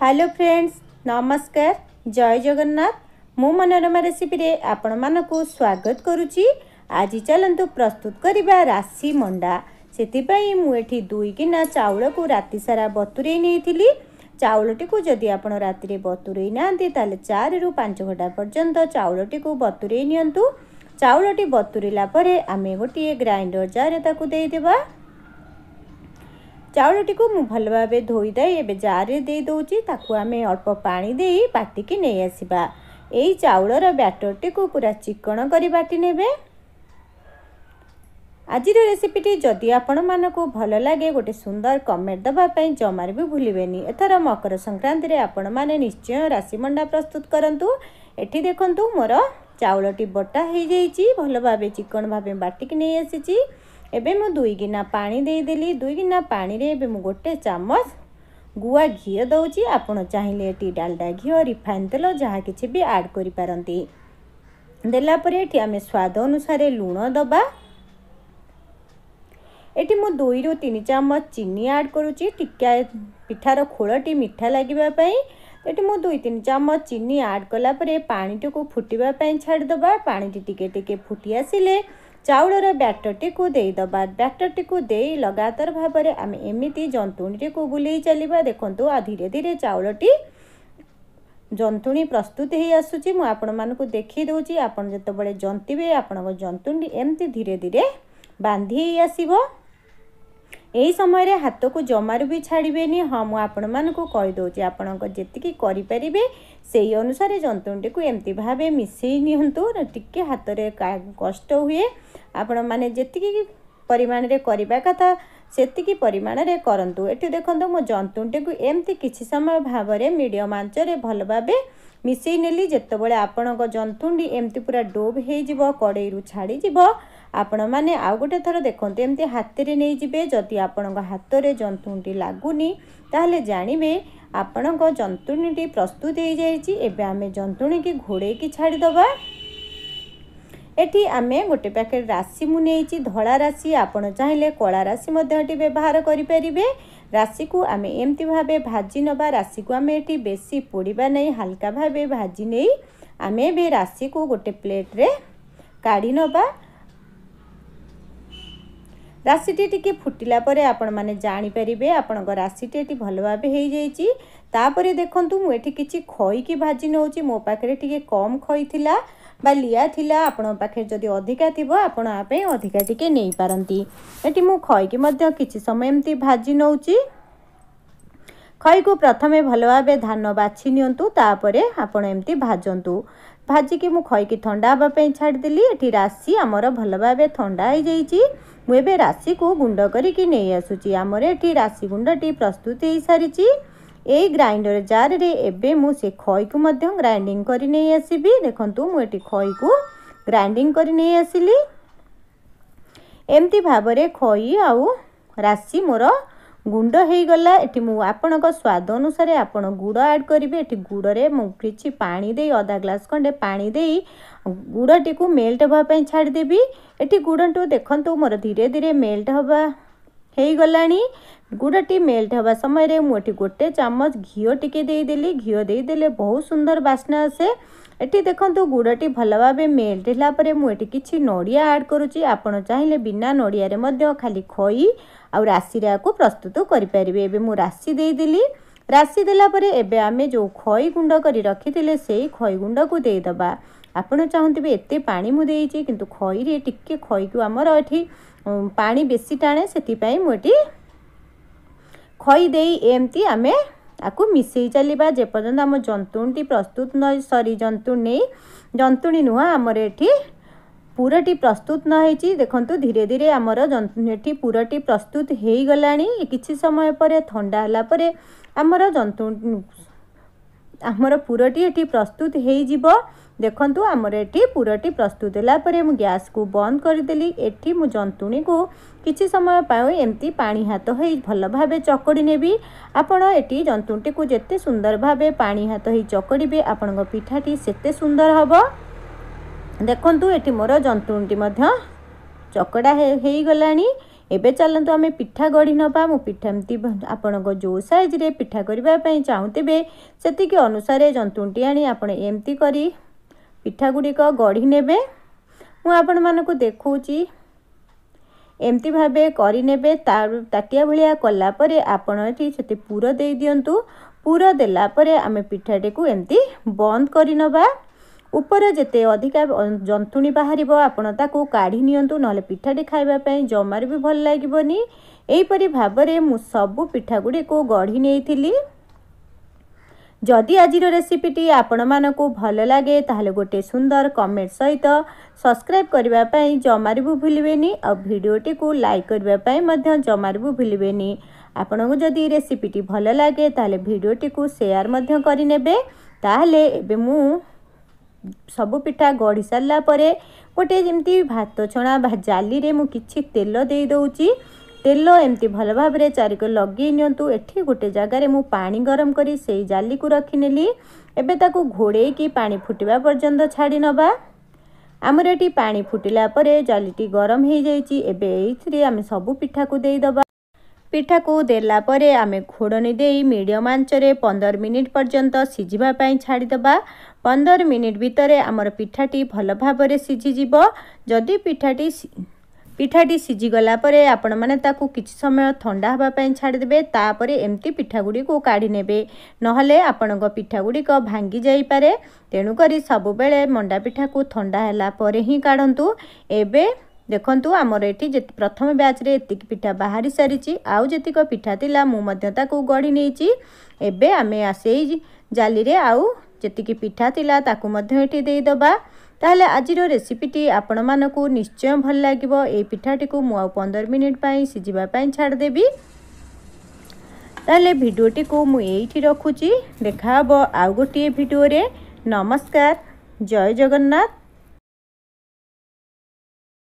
hello friends ନମସ୍କାର ଜୟ ଜଗନ୍ନାଥ ମୁଁ ମନୋରମା ରେସିପିରେ ଆପଣମାନଙ୍କୁ ସ୍ୱାଗତ କରୁଛି ଆଜି ଚାଲନ୍ତୁ ପ୍ରସ୍ତୁତ କରିବା ରାଶି ମଣ୍ଡା ସେଥିପାଇଁ ମୁଁ ଏଠି ଦୁଇ କିନା ଚାଉଳକୁ ରାତି ସାରା ବତୁରେଇ ନେଇଥିଲି ଚାଉଳଟିକୁ ଯଦି ଆପଣ ରାତିରେ ବତୁରେଇ ନାହାନ୍ତି ତାହେଲେ ଚାରିରୁ ପାଞ୍ଚ ଘଣ୍ଟା ପର୍ଯ୍ୟନ୍ତ ଚାଉଳଟିକୁ ବତୁରେଇ ନିଅନ୍ତୁ ଚାଉଳଟି ବତୁରିଲା ପରେ ଆମେ ଗୋଟିଏ ଗ୍ରାଇଣ୍ଡର ଜାର୍ରେ ତାକୁ ଦେଇଦେବା ଚାଉଳଟିକୁ ମୁଁ ଭଲ ଭାବେ ଧୋଇଦେଇ ଏବେ ଦେଇ ଦେଉଛି ତାକୁ ଆମେ ଅଳ୍ପ ପାଣି ଦେଇ ବାଟିକି ନେଇ ଆସିବା ଏଇ ଚାଉଳର ବ୍ୟାଟରଟିକୁ ପୁରା ଚିକଣ କରି ବାଟି ନେବେ ଆଜିର ରେସିପିଟି ଯଦି ଆପଣମାନଙ୍କୁ ଭଲ ଲାଗେ ଗୋଟେ ସୁନ୍ଦର କମେଣ୍ଟ ଦେବା ପାଇଁ ଜମାରେ ବି ଭୁଲିବେନି ଏଥର ମକର ସଂକ୍ରାନ୍ତିରେ ଆପଣମାନେ ନିଶ୍ଚୟ ରାଶିମଣ୍ଡା ପ୍ରସ୍ତୁତ କରନ୍ତୁ ଏଠି ଦେଖନ୍ତୁ ମୋର ଚାଉଳଟି ବଟା ହୋଇଯାଇଛି ଭଲ ଭାବେ ଚିକଣ ଭାବେ ବାଟିକି ନେଇ ଆସିଛି ଏବେ ମୁଁ ଦୁଇ ଗିନା ପାଣି ଦେଇଦେଲି ଦୁଇ ଗିନା ପାଣିରେ ଏବେ ମୁଁ ଗୋଟେ ଚାମଚ ଗୁଆ ଘିଅ ଦେଉଛି ଆପଣ ଚାହିଁଲେ ଏଠି ଡାଲଡା ଘିଅ ରିଫାଇନ୍ ତେଲ ଯାହା କିଛି ବି ଆଡ଼୍ କରିପାରନ୍ତି ଦେଲା ପରେ ଏଠି ଆମେ ସ୍ୱାଦ ଅନୁସାରେ ଲୁଣ ଦେବା ଏଠି ମୁଁ ଦୁଇରୁ ତିନି ଚାମଚ ଚିନି ଆଡ଼୍ କରୁଛି ଟିକିଆ ପିଠାର ଖୋଳଟି ମିଠା ଲାଗିବା ପାଇଁ ଏଠି ମୁଁ ଦୁଇ ତିନି ଚାମଚ ଚିନି ଆଡ଼୍ କଲା ପରେ ପାଣିଟିକୁ ଫୁଟିବା ପାଇଁ ଛାଡ଼ିଦେବା ପାଣିଟି ଟିକେ ଟିକେ ଫୁଟି ଆସିଲେ ଚାଉଳର ବ୍ୟାଟରଟିକୁ ଦେଇଦେବା ବ୍ୟାଟରଟିକୁ ଦେଇ ଲଗାତାର ଭାବରେ ଆମେ ଏମିତି ଜନ୍ତୁଣୀଟିକୁ ବୁଲେଇ ଚାଲିବା ଦେଖନ୍ତୁ ଆଉ ଧୀରେ ଧୀରେ ଚାଉଳଟି ଜନ୍ତୁଣୀ ପ୍ରସ୍ତୁତ ହେଇ ଆସୁଛି ମୁଁ ଆପଣମାନଙ୍କୁ ଦେଖେଇ ଦେଉଛି ଆପଣ ଯେତେବେଳେ ଜନ୍ତିବେ ଆପଣଙ୍କ ଜନ୍ତୁଣୀ ଏମିତି ଧୀରେ ଧୀରେ ବାନ୍ଧି ହେଇ ଆସିବ ଏହି ସମୟରେ ହାତକୁ ଜମାରୁ ବି ଛାଡ଼ିବେନି ହଁ ମୁଁ ଆପଣମାନଙ୍କୁ କହିଦେଉଛି ଆପଣଙ୍କ ଯେତିକି କରିପାରିବେ ସେଇ ଅନୁସାରେ ଜନ୍ତୁଟିକୁ ଏମିତି ଭାବେ ମିଶାଇ ନିଅନ୍ତୁ ଟିକିଏ ହାତରେ କଷ୍ଟ ହୁଏ ଆପଣମାନେ ଯେତିକି ପରିମାଣରେ କରିବା କଥା ସେତିକି ପରିମାଣରେ କରନ୍ତୁ ଏଠି ଦେଖନ୍ତୁ ମୁଁ ଜନ୍ତୁଟିକୁ ଏମିତି କିଛି ସମୟ ଭାବରେ ମିଡ଼ିୟମ୍ ଆଞ୍ଚରେ ଭଲ ଭାବେ ମିଶାଇ ନେଲି ଯେତେବେଳେ ଆପଣଙ୍କ ଜନ୍ତୁଣ୍ଡି ଏମିତି ପୁରା ଡୋବ୍ ହେଇଯିବ କଡ଼େଇରୁ ଛାଡ଼ିଯିବ ଆପଣମାନେ ଆଉ ଗୋଟେ ଥର ଦେଖନ୍ତୁ ଏମିତି ହାତରେ ନେଇଯିବେ ଯଦି ଆପଣଙ୍କ ହାତରେ ଜନ୍ତୁଣୀଟି ଲାଗୁନି ତାହେଲେ ଜାଣିବେ ଆପଣଙ୍କ ଜନ୍ତୁଣୀଟି ପ୍ରସ୍ତୁତ ହୋଇଯାଇଛି ଏବେ ଆମେ ଜନ୍ତୁଣିକି ଘୋଡ଼େଇକି ଛାଡ଼ିଦେବା ଏଠି ଆମେ ଗୋଟେ ପ୍ୟାକେଟ୍ ରାଶି ମୁଁ ନେଇଛି ଧଳା ରାଶି ଆପଣ ଚାହିଁଲେ କଳା ରାଶି ମଧ୍ୟ ଏଠି ବ୍ୟବହାର କରିପାରିବେ ରାଶିକୁ ଆମେ ଏମିତି ଭାବେ ଭାଜି ନେବା ରାଶିକୁ ଆମେ ଏଠି ବେଶୀ ପୋଡ଼ିବା ନାହିଁ ହାଲକା ଭାବେ ଭାଜି ନେଇ ଆମେ ଏବେ ରାଶିକୁ ଗୋଟେ ପ୍ଲେଟ୍ରେ କାଢ଼ି ନେବା ରାଶିଟି ଟିକେ ଫୁଟିଲା ପରେ ଆପଣମାନେ ଜାଣିପାରିବେ ଆପଣଙ୍କ ରାଶିଟି ଏଠି ଭଲ ଭାବେ ହେଇଯାଇଛି ତାପରେ ଦେଖନ୍ତୁ ମୁଁ ଏଠି କିଛି ଖଇକି ଭାଜି ନେଉଛି ମୋ ପାଖରେ ଟିକେ କମ୍ ଖଇ ଥିଲା ବା ଲିଆ ଥିଲା ଆପଣଙ୍କ ପାଖରେ ଯଦି ଅଧିକା ଥିବ ଆପଣ ଆ ପାଇଁ ଅଧିକା ଟିକେ ନେଇପାରନ୍ତି ଏଠି ମୁଁ ଖଇକି ମଧ୍ୟ କିଛି ସମୟ ଏମିତି ଭାଜି ନେଉଛି ଖଇକୁ ପ୍ରଥମେ ଭଲ ଭାବେ ଧାନ ବାଛି ନିଅନ୍ତୁ ତାପରେ ଆପଣ ଏମିତି ଭାଜନ୍ତୁ ଭାଜିକି ମୁଁ ଖୁଆଇକି ଥଣ୍ଡା ହେବା ପାଇଁ ଛାଡ଼ିଦେଲି ଏଠି ରାଶି ଆମର ଭଲ ଭାବେ ଥଣ୍ଡା ହେଇଯାଇଛି ମୁଁ ଏବେ ରାଶିକୁ ଗୁଣ୍ଡ କରିକି ନେଇ ଆସୁଛି ଆମର ଏଠି ରାଶି ଗୁଣ୍ଡଟି ପ୍ରସ୍ତୁତ ହେଇସାରିଛି ଏଇ ଗ୍ରାଇଣ୍ଡର ଜାର୍ରେ ଏବେ ମୁଁ ସେ ଖଇକୁ ମଧ୍ୟ ଗ୍ରାଇଣ୍ଡିଙ୍ଗ କରି ନେଇ ଆସିବି ଦେଖନ୍ତୁ ମୁଁ ଏଠି ଖଇକୁ ଗ୍ରାଇଣ୍ଡିଙ୍ଗ କରି ନେଇ ଆସିଲି ଏମିତି ଭାବରେ ଖଇ ଆଉ ରାଶି ମୋର ଗୁଣ୍ଡ ହେଇଗଲା ଏଠି ମୁଁ ଆପଣଙ୍କ ସ୍ୱାଦ ଅନୁସାରେ ଆପଣ ଗୁଡ଼ ଆଡ୍ କରିବେ ଏଠି ଗୁଡ଼ରେ ମୁଁ କିଛି ପାଣି ଦେଇ ଅଧା ଗ୍ଲାସ୍ ଖଣ୍ଡେ ପାଣି ଦେଇ ଗୁଡ଼ଟିକୁ ମେଲ୍ଟ ହେବା ପାଇଁ ଛାଡ଼ିଦେବି ଏଠି ଗୁଡ଼ଟିକୁ ଦେଖନ୍ତୁ ମୋର ଧୀରେ ଧୀରେ ମେଲ୍ଟ ହେବା ହେଇଗଲାଣି ଗୁଡ଼ଟି ମେଲ୍ଟ ହେବା ସମୟରେ ମୁଁ ଏଠି ଗୋଟେ ଚାମଚ ଘିଅ ଟିକେ ଦେଇଦେଲି ଘିଅ ଦେଇଦେଲେ ବହୁତ ସୁନ୍ଦର ବାସ୍ନା ଆସେ ଏଠି ଦେଖନ୍ତୁ ଗୁଡ଼ଟି ଭଲ ଭାବେ ମେଲ୍ଟ ହେଲା ପରେ ମୁଁ ଏଠି କିଛି ନଡ଼ିଆ ଆଡ଼୍ କରୁଛି ଆପଣ ଚାହିଁଲେ ବିନା ନଡ଼ିଆରେ ମଧ୍ୟ ଖାଲି ଖଇ ଆଉ ରାଶିରେ ଆକୁ ପ୍ରସ୍ତୁତ କରିପାରିବେ ଏବେ ମୁଁ ରାଶି ଦେଇଦେଲି ରାଶି ଦେଲା ପରେ ଏବେ ଆମେ ଯେଉଁ ଖଇ ଗୁଣ୍ଡ କରି ରଖିଥିଲେ ସେଇ ଖଇ ଗୁଣ୍ଡକୁ ଦେଇଦେବା ଆପଣ ଚାହୁଁଥିବେ ଏତେ ପାଣି ମୁଁ ଦେଇଛି କିନ୍ତୁ ଖଇରେ ଟିକେ ଖଇକୁ ଆମର ଏଠି ପାଣି ବେଶୀ ଟାଣେ ସେଥିପାଇଁ ମୁଁ ଏଠି ଖଇ ଦେଇ ଏମିତି ଆମେ ତାକୁ ମିଶାଇ ଚାଲିବା ଯେପର୍ଯ୍ୟନ୍ତ ଆମ ଜନ୍ତୁଣୀଟି ପ୍ରସ୍ତୁତ ନ ସରି ଜନ୍ତୁଣୀ ଜନ୍ତୁଣୀ ନୁହଁ ଆମର ଏଠି ପୁରଟି ପ୍ରସ୍ତୁତ ନ ହେଇଛି ଦେଖନ୍ତୁ ଧୀରେ ଧୀରେ ଆମର ଏଠି ପୁରଟି ପ୍ରସ୍ତୁତ ହେଇଗଲାଣି କିଛି ସମୟ ପରେ ଥଣ୍ଡା ହେଲା ପରେ ଆମର ଜନ୍ତୁ ଆମର ପୁରଟି ଏଠି ପ୍ରସ୍ତୁତ ହେଇଯିବ ଦେଖନ୍ତୁ ଆମର ଏଠି ପୁରଟି ପ୍ରସ୍ତୁତ ହେଲା ପରେ ମୁଁ ଗ୍ୟାସ୍କୁ ବନ୍ଦ କରିଦେଲି ଏଠି ମୁଁ ଜନ୍ତୁଣୀକୁ କିଛି ସମୟ ପାଇଁ ଏମିତି ପାଣି ହାତ ହୋଇ ଭଲ ଭାବେ ଚକଡ଼ି ନେବି ଆପଣ ଏଠି ଜନ୍ତୁଣୀଟିକୁ ଯେତେ ସୁନ୍ଦର ଭାବେ ପାଣି ହାତ ହୋଇ ଚକଡ଼ିବେ ଆପଣଙ୍କ ପିଠାଟି ସେତେ ସୁନ୍ଦର ହେବ ଦେଖନ୍ତୁ ଏଠି ମୋର ଜନ୍ତୁଣୀଟି ମଧ୍ୟ ଚକଡ଼ା ହୋଇଗଲାଣି ଏବେ ଚାଲନ୍ତୁ ଆମେ ପିଠା ଗଢ଼ି ନେବା ମୁଁ ପିଠା ଏମିତି ଆପଣଙ୍କ ଯେଉଁ ସାଇଜ୍ରେ ପିଠା କରିବା ପାଇଁ ଚାହୁଁଥିବେ ସେତିକି ଅନୁସାରେ ଜନ୍ତୁଣୀଟି ଆଣି ଆପଣ ଏମିତି କରି ପିଠା ଗୁଡ଼ିକ ଗଢ଼ି ନେବେ ମୁଁ ଆପଣମାନଙ୍କୁ ଦେଖାଉଛି ଏମିତି ଭାବେ କରିନେବେ ତାଟିଆ ଭଳିଆ କଲା ପରେ ଆପଣ ଏଠି ସେଠି ପୁର ଦେଇଦିଅନ୍ତୁ ପୁର ଦେଲା ପରେ ଆମେ ପିଠାଟିକୁ ଏମିତି ବନ୍ଦ କରିନେବା ଉପରେ ଯେତେ ଅଧିକା ଜନ୍ତୁଣି ବାହାରିବ ଆପଣ ତାକୁ କାଢ଼ି ନିଅନ୍ତୁ ନହେଲେ ପିଠାଟି ଖାଇବା ପାଇଁ ଜମାରୁ ବି ଭଲ ଲାଗିବନି ଏହିପରି ଭାବରେ ମୁଁ ସବୁ ପିଠାଗୁଡ଼ିକୁ ଗଢ଼ି ନେଇଥିଲି ଯଦି ଆଜିର ରେସିପିଟି ଆପଣମାନଙ୍କୁ ଭଲ ଲାଗେ ତାହେଲେ ଗୋଟେ ସୁନ୍ଦର କମେଣ୍ଟ ସହିତ ସବସ୍କ୍ରାଇବ୍ କରିବା ପାଇଁ ଜମାରୁ ବି ଭୁଲିବେନି ଆଉ ଭିଡ଼ିଓଟିକୁ ଲାଇକ୍ କରିବା ପାଇଁ ମଧ୍ୟ ଜମାରୁ ବି ଭୁଲିବେନି ଆପଣଙ୍କୁ ଯଦି ରେସିପିଟି ଭଲ ଲାଗେ ତାହେଲେ ଭିଡ଼ିଓଟିକୁ ସେୟାର ମଧ୍ୟ କରିନେବେ ତାହେଲେ ଏବେ ମୁଁ ସବୁ ପିଠା ଗଢ଼ି ସାରିଲା ପରେ ଗୋଟେ ଯେମିତି ଭାତ ଛଣା ବା ଜାଲିରେ ମୁଁ କିଛି ତେଲ ଦେଇ ଦେଉଛି ତେଲ ଏମିତି ଭଲ ଭାବରେ ଚାରିକୁ ଲଗାଇ ନିଅନ୍ତୁ ଏଠି ଗୋଟେ ଜାଗାରେ ମୁଁ ପାଣି ଗରମ କରି ସେଇ ଜାଲିକୁ ରଖିନେଲି ଏବେ ତାକୁ ଘୋଡ଼େଇକି ପାଣି ଫୁଟିବା ପର୍ଯ୍ୟନ୍ତ ଛାଡ଼ିନେବା ଆମର ଏଠି ପାଣି ଫୁଟିଲା ପରେ ଜାଲିଟି ଗରମ ହୋଇଯାଇଛି ଏବେ ଏଇଥିରେ ଆମେ ସବୁ ପିଠାକୁ ଦେଇଦେବା ପିଠାକୁ ଦେଲା ପରେ ଆମେ ଘୋଡ଼ଣି ଦେଇ ମିଡ଼ିୟମ୍ ଆଞ୍ଚରେ ପନ୍ଦର ମିନିଟ୍ ପର୍ଯ୍ୟନ୍ତ ସିଝିବା ପାଇଁ ଛାଡ଼ିଦେବା ପନ୍ଦର ମିନିଟ୍ ଭିତରେ ଆମର ପିଠାଟି ଭଲ ଭାବରେ ସିଝିଯିବ ଯଦି ପିଠାଟି ପିଠାଟି ସିଝିଗଲା ପରେ ଆପଣମାନେ ତାକୁ କିଛି ସମୟ ଥଣ୍ଡା ହେବା ପାଇଁ ଛାଡ଼ିଦେବେ ତାପରେ ଏମିତି ପିଠାଗୁଡ଼ିକୁ କାଢ଼ିନେବେ ନହେଲେ ଆପଣଙ୍କ ପିଠାଗୁଡ଼ିକ ଭାଙ୍ଗି ଯାଇପାରେ ତେଣୁକରି ସବୁବେଳେ ମଣ୍ଡା ପିଠାକୁ ଥଣ୍ଡା ହେଲା ପରେ ହିଁ କାଢ଼ନ୍ତୁ ଏବେ ଦେଖନ୍ତୁ ଆମର ଏଠି ପ୍ରଥମ ବ୍ୟାଚ୍ରେ ଏତିକି ପିଠା ବାହାରି ସାରିଛି ଆଉ ଯେତିକ ପିଠା ଥିଲା ମୁଁ ମଧ୍ୟ ତାକୁ ଗଢ଼ି ନେଇଛି ଏବେ ଆମେ ଆସେଇ ଜାଲିରେ ଆଉ ଯେତିକି ପିଠା ଥିଲା ତାକୁ ମଧ୍ୟ ଏଠି ଦେଇଦେବା ତାହେଲେ ଆଜିର ରେସିପିଟି ଆପଣମାନଙ୍କୁ ନିଶ୍ଚୟ ଭଲ ଲାଗିବ ଏଇ ପିଠାଟିକୁ ମୁଁ ଆଉ ପନ୍ଦର ମିନିଟ୍ ପାଇଁ ସିଝିବା ପାଇଁ ଛାଡ଼ିଦେବି ତାହେଲେ ଭିଡ଼ିଓଟିକୁ ମୁଁ ଏଇଠି ରଖୁଛି ଦେଖା ହେବ ଆଉ ଗୋଟିଏ ଭିଡ଼ିଓରେ ନମସ୍କାର ଜୟ ଜଗନ୍ନାଥ